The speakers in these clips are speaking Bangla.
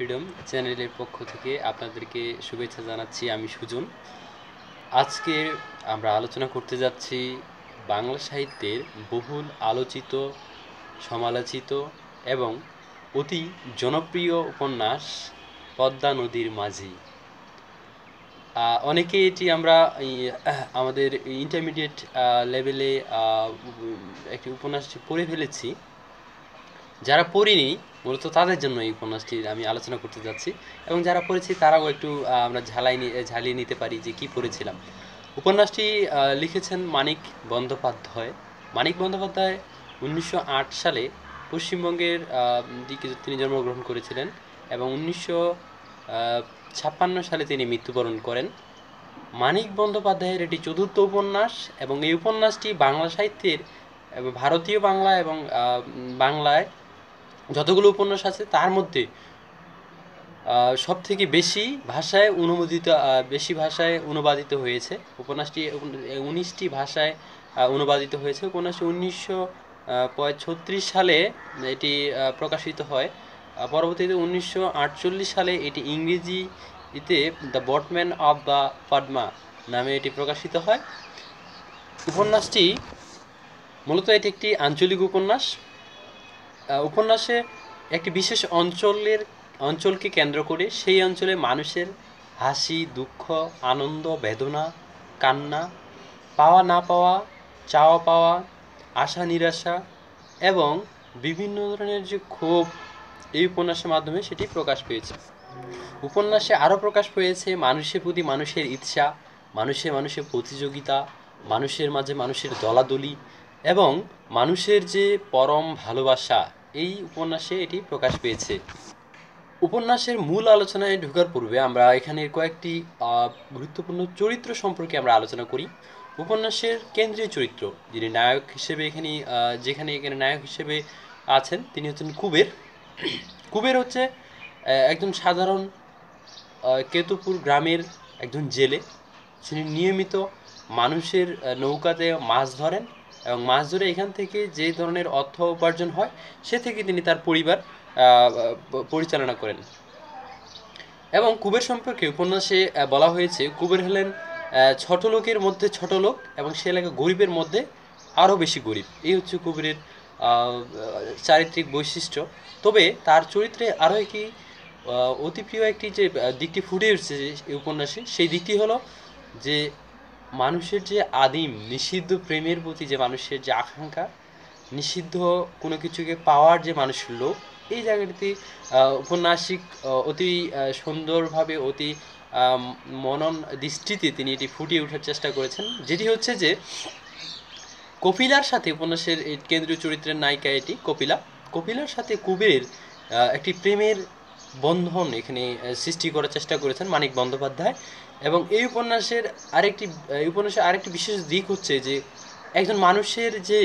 ফ্রিডম চ্যানেলের পক্ষ থেকে আপনাদেরকে শুভেচ্ছা জানাচ্ছি আমি সুজন আজকে আমরা আলোচনা করতে যাচ্ছি বাংলা সাহিত্যের বহুল আলোচিত সমালোচিত এবং অতি জনপ্রিয় উপন্যাস পদ্মা নদীর মাঝি অনেকে এটি আমরা আমাদের ইন্টারমিডিয়েট লেভেলে একটি উপন্যাসটি পড়ে ফেলেছি যারা পড়িনি মূলত তাদের জন্য এই উপন্যাসটি আমি আলোচনা করতে যাচ্ছি এবং যারা পড়েছি তারাও একটু আমরা ঝালাই ঝালিয়ে নিতে পারি যে কি পড়েছিলাম উপন্যাসটি লিখেছেন মানিক বন্দ্যোপাধ্যায় মানিক বন্দ্যোপাধ্যায় উনিশশো সালে পশ্চিমবঙ্গের দিকে তিনি জন্মগ্রহণ করেছিলেন এবং উনিশশো ছাপ্পান্ন সালে তিনি মৃত্যুবরণ করেন মানিক বন্দ্যোপাধ্যায়ের এটি চতুর্থ উপন্যাস এবং এই উপন্যাসটি বাংলা সাহিত্যের ভারতীয় বাংলা এবং বাংলায় যতগুলো উপন্যাস আছে তার মধ্যে সব থেকে বেশি ভাষায় অনুমোদিত বেশি ভাষায় অনুবাদিত হয়েছে উপন্যাসটি উনিশটি ভাষায় অনুবাদিত হয়েছে উপন্যাসটি উনিশশো ছত্রিশ সালে এটি প্রকাশিত হয় পরবর্তীতে উনিশশো সালে এটি ইংরেজিতে the boatman of the Padma নামে এটি প্রকাশিত হয় উপন্যাসটি মূলত এটি একটি আঞ্চলিক উপন্যাস উপন্যাসে একটি বিশেষ অঞ্চলের অঞ্চলকে কেন্দ্র করে সেই অঞ্চলে মানুষের হাসি দুঃখ আনন্দ বেদনা কান্না পাওয়া না পাওয়া চাওয়া পাওয়া আশা নিরাশা এবং বিভিন্ন ধরনের যে ক্ষোভ এই উপন্যাসের মাধ্যমে সেটি প্রকাশ পেয়েছে উপন্যাসে আরও প্রকাশ পেয়েছে মানুষের প্রতি মানুষের ইচ্ছা মানুষের মানুষের প্রতিযোগিতা মানুষের মাঝে মানুষের দলাদলি এবং মানুষের যে পরম ভালোবাসা এই উপন্যাসে এটি প্রকাশ পেয়েছে উপন্যাসের মূল আলোচনায় ঢুকার পূর্বে আমরা এখানের কয়েকটি গুরুত্বপূর্ণ চরিত্র সম্পর্কে আমরা আলোচনা করি উপন্যাসের কেন্দ্রীয় চরিত্র যিনি নায়ক হিসেবে এখানে যেখানে এখানে নায়ক হিসেবে আছেন তিনি হচ্ছেন কুবের কুবের হচ্ছে একজন সাধারণ কেতুপুর গ্রামের একজন জেলে তিনি নিয়মিত মানুষের নৌকাতে মাছ ধরেন এবং মাছ ধরে এখান থেকে যে ধরনের অর্থ উপার্জন হয় সে থেকে তিনি তার পরিবার পরিচালনা করেন এবং কুবের সম্পর্কে উপন্যাসে বলা হয়েছে কুবের হলেন ছোট লোকের মধ্যে ছোট লোক এবং সে এলাকা গরিবের মধ্যে আরও বেশি গরিব এই হচ্ছে কুবেরের চারিত্রিক বৈশিষ্ট্য তবে তার চরিত্রে আরও একটি অতি প্রিয় একটি যে দিকটি ফুটে উঠছে যে উপন্যাসে সেই দিকটি হলো যে মানুষের যে আদিম নিষিদ্ধ প্রেমের প্রতি যে মানুষের যে আকাঙ্ক্ষা নিষিদ্ধ কোনো কিছুকে পাওয়ার যে মানুষের লোক এই জায়গাটিতে উপন্যাসিক অতি সুন্দরভাবে অতি মনন দৃষ্টিতে তিনি এটি ফুটিয়ে ওঠার চেষ্টা করেছেন যেটি হচ্ছে যে কপিলার সাথে উপন্যাসের কেন্দ্রীয় চরিত্রের নায়িকা এটি কপিলা কপিলার সাথে কুবের একটি প্রেমের বন্ধন এখানে সৃষ্টি করার চেষ্টা করেছেন মানিক বন্দ্যোপাধ্যায় এবং এই উপন্যাসের আরেকটি এই উপন্যাসের আরেকটি বিশেষ দিক হচ্ছে যে একজন মানুষের যে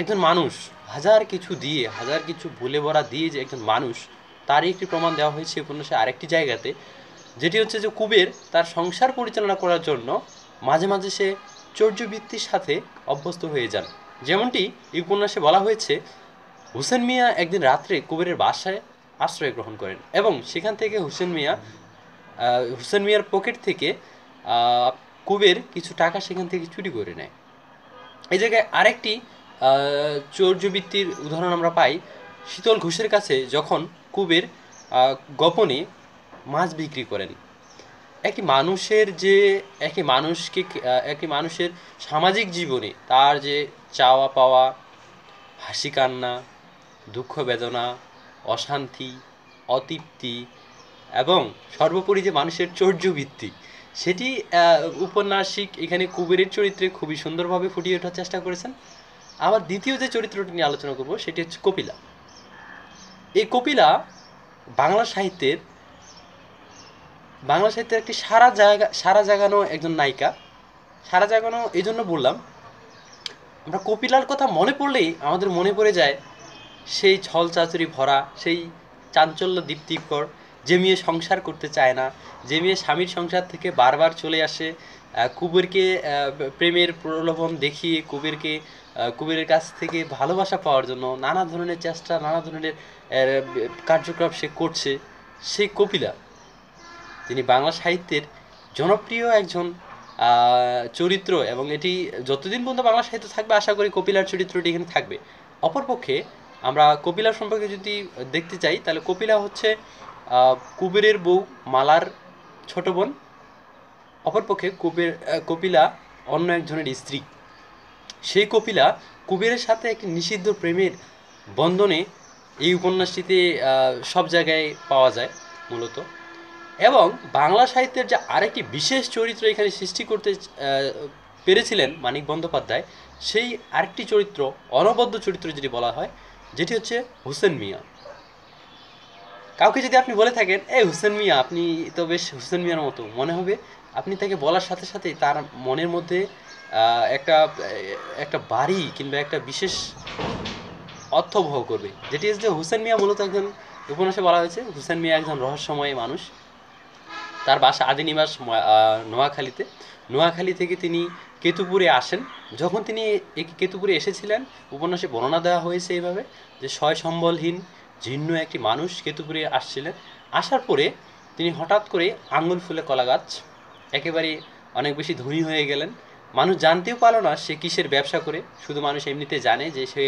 একজন মানুষ হাজার কিছু দিয়ে হাজার কিছু ভুলে ভরা দিয়ে যে একজন মানুষ তারই একটি প্রমাণ দেওয়া হয়েছে উপন্যাসে আরেকটি জায়গাতে যেটি হচ্ছে যে কুবের তার সংসার পরিচালনা করার জন্য মাঝে মাঝে সে চর্যবৃত্তির সাথে অভ্যস্ত হয়ে যান যেমনটি এই উপন্যাসে বলা হয়েছে হুসেন মিয়া একদিন রাত্রে কুবেরের বাসায় আশ্রয় গ্রহণ করেন এবং সেখান থেকে হুসেন মিয়া হুসেন মিয়ার পকেট থেকে কুবের কিছু টাকা সেখান থেকে চুরি করে নেয় এই জায়গায় আরেকটি চৌর্যবৃত্তির উদাহরণ আমরা পাই শীতল ঘোষের কাছে যখন কুবের গোপনে মাছ বিক্রি করেন একটি মানুষের যে একই মানুষকে একটি মানুষের সামাজিক জীবনে তার যে চাওয়া পাওয়া হাসি কান্না দুঃখ বেদনা অশান্তি অতৃপ্তি এবং সর্বোপরি যে মানুষের চৌর্যবৃত্তি সেটি উপন্যাসিক এখানে কুবেরের চরিত্রে খুবই সুন্দরভাবে ফুটিয়ে ওঠার চেষ্টা করেছেন আবার দ্বিতীয় যে চরিত্রটি নিয়ে আলোচনা করব সেটি হচ্ছে কপিলা এই কপিলা বাংলা সাহিত্যের বাংলা সাহিত্যের একটি সারা জায়গা সারা জাগানো একজন নায়িকা সারা জাগানো এই জন্য বললাম আমরা কপিলার কথা মনে পড়লেই আমাদের মনে পড়ে যায় সেই ছল চাচুরি ভরা সেই চাঞ্চল্য দীপ্তিকর যে মেয়ে সংসার করতে চায় না যে মেয়ে স্বামীর সংসার থেকে বারবার চলে আসে কুবেরকে প্রেমের প্রলোভন দেখিয়ে কুবেরকে কুবেরের কাছ থেকে ভালোবাসা পাওয়ার জন্য নানা ধরনের চেষ্টা নানা ধরনের কার্যক্রম সে করছে সেই কপিলা তিনি বাংলা সাহিত্যের জনপ্রিয় একজন চরিত্র এবং এটি যতদিন পর্যন্ত বাংলা সাহিত্য থাকবে আশা করি কপিলার চরিত্রটি এখানে থাকবে অপরপক্ষে আমরা কপিলা সম্পর্কে যদি দেখতে চাই তাহলে কপিলা হচ্ছে কুবেরের বউ মালার ছোট বোন অপরপক্ষে কুবের কপিলা অন্য একজনের স্ত্রী সেই কপিলা কুবেরের সাথে একটি নিষিদ্ধ প্রেমের বন্ধনে এই উপন্যাসটিতে সব জায়গায় পাওয়া যায় মূলত এবং বাংলা সাহিত্যের যে আরেকটি বিশেষ চরিত্র এখানে সৃষ্টি করতে পেরেছিলেন মানিক বন্দ্যোপাধ্যায় সেই আরেকটি চরিত্র অনবদ্য চরিত্র যেটি বলা হয় যেটি হচ্ছে হোসেন মিয়া কাউকে যদি আপনি বলে থাকেন এই হুসেন মিয়া আপনি তো বেশ হুসেন মিয়ার মতো মনে হবে আপনি তাকে বলার সাথে সাথে তার মনের মধ্যে একটা একটা বাড়ি কিংবা একটা বিশেষ অর্থবহ করবে যেটি হচ্ছে হুসেন মিয়া মূলত একজন উপন্যাসে বলা হয়েছে হুসেন মিয়া একজন রহস্যময় মানুষ তার বাসা আদিনিবাস নোয়াখালীতে নোয়াখালী থেকে তিনি কেতুপুরে আসেন যখন তিনি কেতুপুরে এসেছিলেন উপন্যাসে বর্ণনা দেওয়া হয়েছে এইভাবে যে স্বয় সম্বলহীন জীর্ণ একটি মানুষ কেতুপুরে আসছিলেন আসার পরে তিনি হঠাৎ করে আঙুল ফুলে কলা গাছ একেবারে অনেক বেশি ধনী হয়ে গেলেন মানুষ জানতেও পারল না সে কিসের ব্যবসা করে শুধু মানুষ এমনিতে জানে যে সে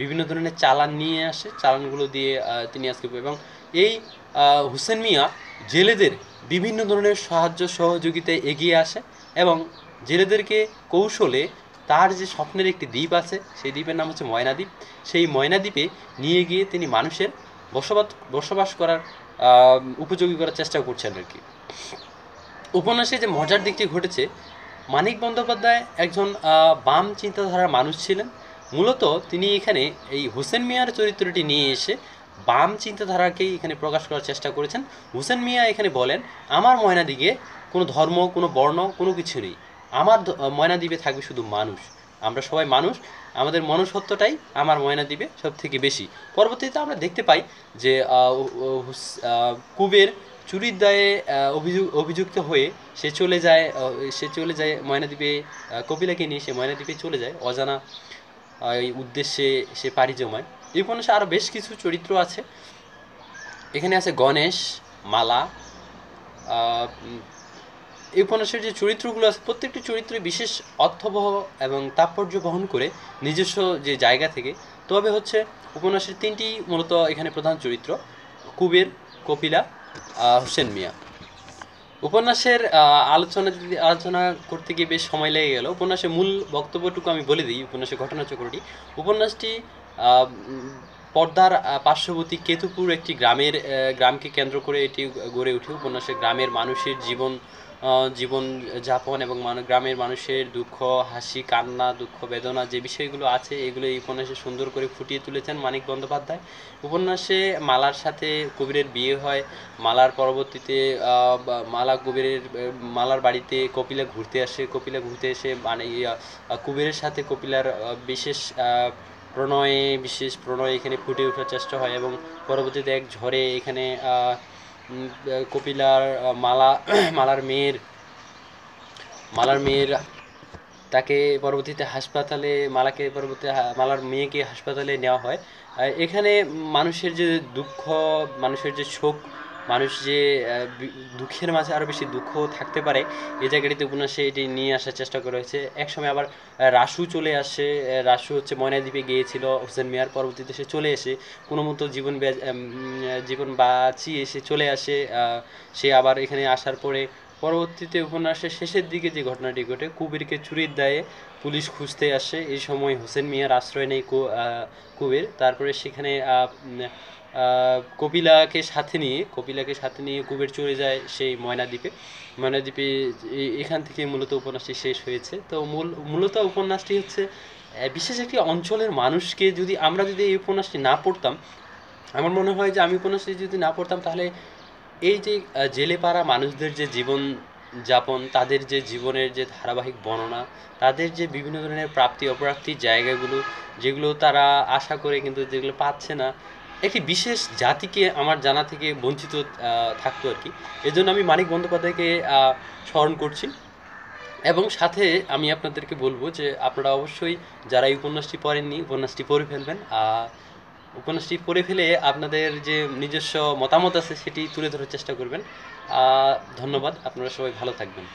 বিভিন্ন ধরনের চালান নিয়ে আসে চালানগুলো দিয়ে তিনি আজকে এবং এই হুসেন মিয়া জেলেদের বিভিন্ন ধরনের সাহায্য সহযোগিতায় এগিয়ে আসে এবং জেলেদেরকে কৌশলে তার যে স্বপ্নের একটি দ্বীপ আছে সেই দ্বীপের নাম হচ্ছে ময়নাদ্বীপ সেই ময়নাদ্বীপে নিয়ে গিয়ে তিনি মানুষের বসবাস বসবাস করার উপযোগী করার চেষ্টা করছেন আর কি উপন্যাসে যে মজার দিকটি ঘটেছে মানিক বন্দ্যোপাধ্যায় একজন বাম চিন্তাধারার মানুষ ছিলেন মূলত তিনি এখানে এই হোসেন মিয়ার চরিত্রটি নিয়ে এসে বাম চিন্তাধারাকেই এখানে প্রকাশ করার চেষ্টা করেছেন হোসেন মিয়া এখানে বলেন আমার ময়নাদিকে কোনো ধর্ম কোনো বর্ণ কোনো কিছু নেই আমার ময়না দ্বীপে থাকবে শুধু মানুষ আমরা সবাই মানুষ আমাদের মনুষ্যত্বটাই আমার ময়না দিবে সব থেকে বেশি পরবর্তীতে আমরা দেখতে পাই যে কুবের চুরির দায়ে অভিযোগ অভিযুক্ত হয়ে সে চলে যায় সে চলে যায় ময়না দ্বীপে কপিলাকে নিয়ে সে ময়না ময়নাদ্বীপে চলে যায় অজানা এই উদ্দেশ্যে সে পাড়ি জমায় এই উপন্যাসে আরও বেশ কিছু চরিত্র আছে এখানে আছে গণেশ মালা এই উপন্যাসের যে চরিত্রগুলো আছে প্রত্যেকটি চরিত্রে বিশেষ অর্থবহ এবং তাৎপর্য বহন করে নিজস্ব যে জায়গা থেকে তবে হচ্ছে উপন্যাসের তিনটি মূলত এখানে প্রধান চরিত্র কুবের কপিলা হোসেন মিয়া উপন্যাসের আলোচনা যদি আলোচনা করতে গিয়ে বেশ সময় লেগে গেল উপন্যাসের মূল বক্তব্যটুকু আমি বলে দিই উপন্যাসের ঘটনাচক্রটি উপন্যাসটি পর্দার পার্শ্ববর্তী কেতুপুর একটি গ্রামের গ্রামকে কেন্দ্র করে এটি গড়ে উঠে উপন্যাসের গ্রামের মানুষের জীবন জীবন যাপন এবং মানুষ গ্রামের মানুষের দুঃখ হাসি কান্না দুঃখ বেদনা যে বিষয়গুলো আছে এগুলো এই উপন্যাসে সুন্দর করে ফুটিয়ে তুলেছেন মানিক বন্দ্যোপাধ্যায় উপন্যাসে মালার সাথে কবিরের বিয়ে হয় মালার পরবর্তীতে মালা কবিরের মালার বাড়িতে কপিলা ঘুরতে আসে কপিলা ঘুরতে এসে মানে কুবেরের সাথে কপিলার বিশেষ প্রণয়ে বিশেষ প্রণয় এখানে ফুটে ওঠার চেষ্টা হয় এবং পরবর্তীতে এক ঝড়ে এখানে কপিলার মালা মালার মেয়ের মালার মেয়ের তাকে পরবর্তীতে হাসপাতালে মালাকে পরবর্তী মালার মেয়েকে হাসপাতালে নেওয়া হয় এখানে মানুষের যে দুঃখ মানুষের যে শোক মানুষ যে দুঃখের মাঝে আরও বেশি দুঃখ থাকতে পারে এ জায়গাটিতে উপন্যাসে এটি নিয়ে আসার চেষ্টা করা হয়েছে একসময় আবার রাসু চলে আসে রাসু হচ্ছে ময়নাদ্বীপে গিয়েছিল হোসেন মিয়ার পরবর্তীতে সে চলে এসে কোনো মতো জীবন জীবন বাঁচিয়ে সে চলে আসে সে আবার এখানে আসার পরে পরবর্তীতে উপন্যাসের শেষের দিকে যে ঘটনাটি ঘটে কুবিরকে চুরির দায়ে পুলিশ খুঁজতে আসে এই সময় হোসেন মিয়ার আশ্রয় নেই কুবির তারপরে সেখানে কপিলাকে সাথে নিয়ে কপিলাকে সাথে নিয়ে কুবের চলে যায় সেই ময়নাদ্বীপে ময়নাদ্বীপে এখান থেকে মূলত উপন্যাসটি শেষ হয়েছে তো মূল মূলত উপন্যাসটি হচ্ছে বিশেষ একটি অঞ্চলের মানুষকে যদি আমরা যদি এই উপন্যাসটি না পড়তাম আমার মনে হয় যে আমি উপন্যাসটি যদি না পড়তাম তাহলে এই যে জেলে পাড়া মানুষদের যে জীবন যাপন তাদের যে জীবনের যে ধারাবাহিক বর্ণনা তাদের যে বিভিন্ন ধরনের প্রাপ্তি অপ্রাপ্তির জায়গাগুলো যেগুলো তারা আশা করে কিন্তু যেগুলো পাচ্ছে না একটি বিশেষ জাতিকে আমার জানা থেকে বঞ্চিত থাকতো আর কি এজন্য আমি মানিক বন্দ্যোপাধ্যায়কে স্মরণ করছি এবং সাথে আমি আপনাদেরকে বলবো যে আপনারা অবশ্যই যারা এই উপন্যাসটি পড়েননি উপন্যাসটি পড়ে ফেলবেন উপন্যাসটি পড়ে ফেলে আপনাদের যে নিজস্ব মতামত আছে সেটি তুলে ধরার চেষ্টা করবেন ধন্যবাদ আপনারা সবাই ভালো থাকবেন